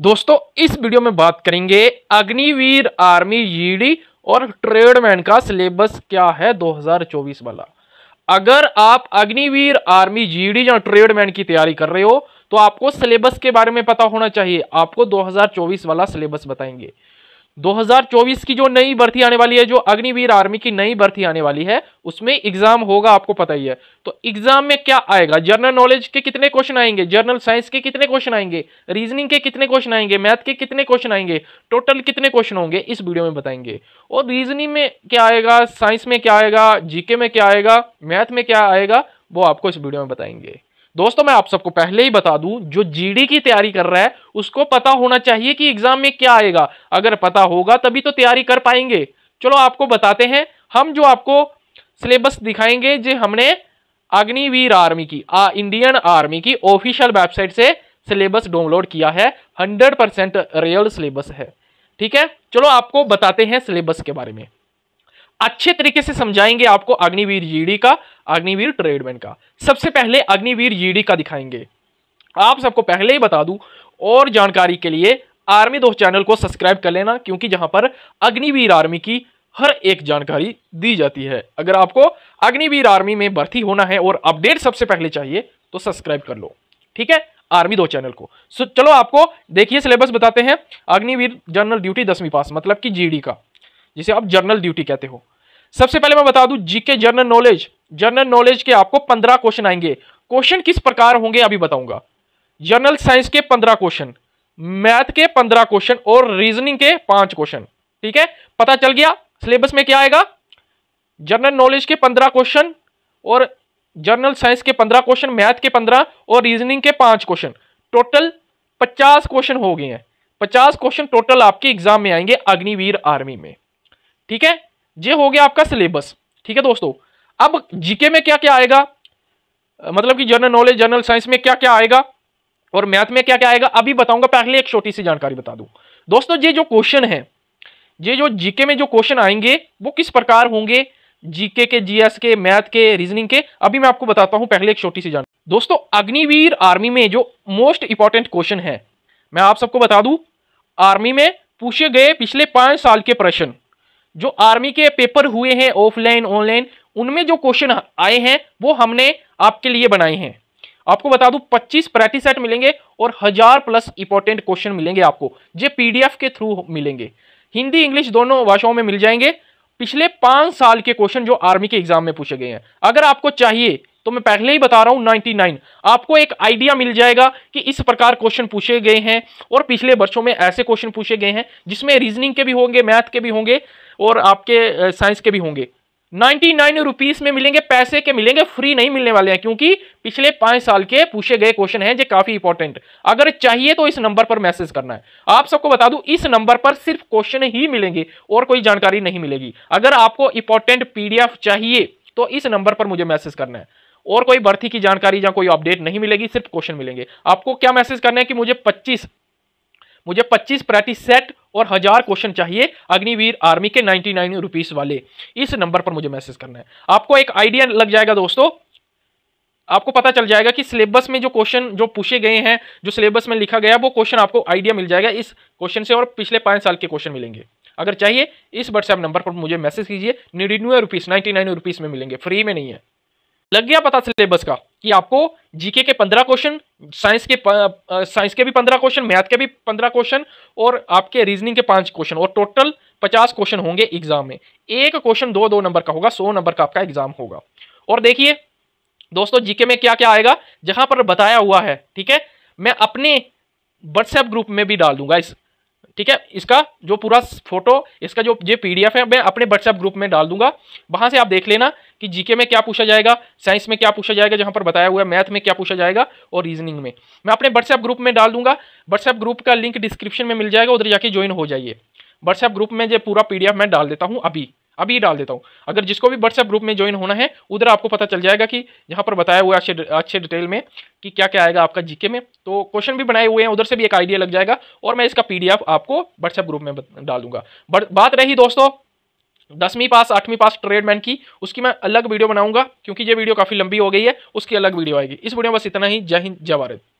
दोस्तों इस वीडियो में बात करेंगे अग्निवीर आर्मी जीडी और ट्रेडमैन का सिलेबस क्या है 2024 वाला अगर आप अग्निवीर आर्मी जीडी या ट्रेडमैन की तैयारी कर रहे हो तो आपको सिलेबस के बारे में पता होना चाहिए आपको 2024 वाला सिलेबस बताएंगे 2024 की जो नई भर्ती आने वाली है जो अग्निवीर आर्मी की नई भर्ती आने वाली है उसमें एग्जाम होगा आपको पता ही है तो एग्जाम में क्या आएगा जनरल नॉलेज के कितने क्वेश्चन आएंगे जनरल साइंस के कितने क्वेश्चन आएंगे रीजनिंग के कितने क्वेश्चन आएंगे मैथ के कितने क्वेश्चन आएंगे टोटल कितने क्वेश्चन होंगे इस वीडियो में बताएंगे और रीजनिंग में क्या आएगा साइंस में क्या आएगा जीके में क्या आएगा मैथ में क्या आएगा वो आपको इस वीडियो में बताएंगे दोस्तों मैं आप सबको पहले ही बता दूं जो जीडी की तैयारी कर रहा है उसको पता होना चाहिए कि एग्जाम में क्या आएगा अगर पता होगा तभी तो तैयारी कर पाएंगे चलो आपको बताते हैं हम जो आपको सिलेबस दिखाएंगे जो हमने अग्निवीर आर्मी की आ, इंडियन आर्मी की ऑफिशियल वेबसाइट से सिलेबस डाउनलोड किया है हंड्रेड परसेंट रियल सिलेबस है ठीक है चलो आपको बताते हैं सिलेबस के बारे में अच्छे तरीके से समझाएंगे आपको अग्निवीर जीडी का अग्निवीर ट्रेडमैन का सबसे पहले अग्निवीर जीडी का दिखाएंगे आप सबको पहले ही बता दूं और जानकारी के लिए आर्मी दोस्त चैनल को सब्सक्राइब कर लेना क्योंकि जहां पर अग्निवीर आर्मी की हर एक जानकारी दी जाती है अगर आपको अग्निवीर आर्मी में भर्ती होना है और अपडेट सबसे पहले चाहिए तो सब्सक्राइब कर लो ठीक है आर्मी दो चैनल को सो चलो आपको देखिए सिलेबस बताते हैं अग्निवीर जनरल ड्यूटी दसवीं पास मतलब कि जीडी का जिसे आप जनरल ड्यूटी कहते हो सबसे पहले मैं बता दूं GK general knowledge general knowledge के आपको पंद्रह क्वेश्चन आएंगे क्वेश्चन किस प्रकार होंगे अभी बताऊंगा जनरल साइंस के पंद्रह क्वेश्चन मैथ के पंद्रह क्वेश्चन और रीजनिंग के पांच क्वेश्चन ठीक है पता चल गया सिलेबस में क्या आएगा जनरल नॉलेज के पंद्रह क्वेश्चन और जनरल साइंस के पंद्रह क्वेश्चन मैथ के पंद्रह और रीजनिंग के पांच क्वेश्चन टोटल पचास क्वेश्चन हो गए हैं पचास क्वेश्चन टोटल आपके एग्जाम में आएंगे अग्निवीर आर्मी में ठीक है ये हो गया आपका सिलेबस ठीक है दोस्तों अब जीके में क्या क्या आएगा मतलब कि जनरल नॉलेज जनरल साइंस में क्या क्या आएगा और मैथ में क्या क्या आएगा अभी बताऊंगा पहले एक छोटी सी जानकारी बता दूं दोस्तों ये जो क्वेश्चन है ये जो जीके में जो क्वेश्चन आएंगे वो किस प्रकार होंगे जीके के जीएस के मैथ के रीजनिंग के अभी मैं आपको बताता हूं पहले एक छोटी सी जानकारी दोस्तों अग्निवीर आर्मी में जो मोस्ट इंपॉर्टेंट क्वेश्चन है मैं आप सबको बता दू आर्मी में पूछे गए पिछले पांच साल के प्रश्न जो आर्मी के पेपर हुए हैं ऑफलाइन ऑनलाइन उनमें जो क्वेश्चन आए हैं वो हमने आपके लिए बनाए हैं आपको बता दूं 25 प्रैक्टिस सेट मिलेंगे और हजार प्लस इंपॉर्टेंट क्वेश्चन मिलेंगे आपको जो पीडीएफ के थ्रू मिलेंगे हिंदी इंग्लिश दोनों भाषाओं में मिल जाएंगे पिछले पांच साल के क्वेश्चन जो आर्मी के एग्जाम में पूछे गए हैं अगर आपको चाहिए तो मैं पहले ही बता रहा हूं 99 आपको एक आइडिया मिल जाएगा कि इस प्रकार क्वेश्चन पूछे गए हैं और पिछले वर्षों में ऐसे क्वेश्चन पूछे गए हैं जिसमें रीजनिंग के भी होंगे मैथ के भी होंगे और आपके साइंस के भी होंगे 99 नाइन रुपीज में मिलेंगे पैसे के मिलेंगे फ्री नहीं मिलने वाले हैं क्योंकि पिछले पाँच साल के पूछे गए क्वेश्चन हैं जो काफ़ी इंपॉर्टेंट अगर चाहिए तो इस नंबर पर मैसेज करना है आप सबको बता दूं इस नंबर पर सिर्फ क्वेश्चन ही मिलेंगे और कोई जानकारी नहीं मिलेगी अगर आपको इंपॉर्टेंट पीडीएफ चाहिए तो इस नंबर पर मुझे मैसेज करना है और कोई भर्ती की जानकारी या कोई अपडेट नहीं मिलेगी सिर्फ क्वेश्चन मिलेंगे आपको क्या मैसेज करना है कि मुझे पच्चीस मुझे 25 प्रैक्टिस सेट और हजार क्वेश्चन चाहिए अग्निवीर आर्मी के 99 रुपीस वाले इस नंबर पर मुझे मैसेज करना है आपको एक आइडिया लग जाएगा दोस्तों आपको पता चल जाएगा कि सिलेबस में जो क्वेश्चन जो पूछे गए हैं जो सिलेबस में लिखा गया वो क्वेश्चन आपको आइडिया मिल जाएगा इस क्वेश्चन से और पिछले पाँच साल के क्वेश्चन मिलेंगे अगर चाहिए इस व्हाट्सएप नंबर पर मुझे मैसेज कीजिए निन्यानवे रुपीज़ नाइन्टी नाइन रुपीज़ में मिलेंगे फ्री में नहीं है लग गया पता सिलेबस का कि आपको जीके के पंद्रह क्वेश्चन साइंस के साइंस के भी पंद्रह क्वेश्चन मैथ के भी पंद्रह क्वेश्चन और आपके रीजनिंग के पांच क्वेश्चन और टोटल पचास क्वेश्चन होंगे एग्जाम में एक क्वेश्चन दो दो नंबर का होगा सौ नंबर का आपका एग्जाम होगा और देखिए दोस्तों जीके में क्या क्या आएगा जहां पर बताया हुआ है ठीक है मैं अपने व्हाट्सएप ग्रुप में भी डाल दूंगा इस ठीक है इसका जो पूरा फोटो इसका जो ये पीडीएफ है मैं अपने व्हाट्सएप ग्रुप में डाल दूंगा वहाँ से आप देख लेना कि जीके में क्या पूछा जाएगा साइंस में क्या पूछा जाएगा जहाँ पर बताया हुआ है मैथ में क्या पूछा जाएगा और रीजनिंग में मैं अपने व्हाट्सएप ग्रुप में डाल दूंगा व्हाट्सएप ग्रुप का लिंक डिस्क्रिप्शन में मिल जाएगा उधर जाके ज्वाइन हो जाइए व्हाट्सएप ग्रुप में जो पूरा पी मैं डाल देता हूँ अभी अभी डाल देता हूँ अगर जिसको भी व्हाट्सएप ग्रुप में ज्वाइन होना है उधर आपको पता चल जाएगा कि यहाँ पर बताया हुआ है अच्छे डिटेल में कि क्या क्या आएगा आपका जीके में तो क्वेश्चन भी बनाए हुए हैं उधर से भी एक आइडिया लग जाएगा और मैं इसका पी आपको व्हाट्सएप ग्रुप में डालूंगा बट बात रही दोस्तों दसवीं पास आठवीं पास ट्रेडमैन की उसकी मैं अलग वीडियो बनाऊंगा क्योंकि ये वीडियो काफ़ी लंबी हो गई है उसकी अलग वीडियो आएगी इस वीडियो में बस इतना ही जय हिंद जय भारत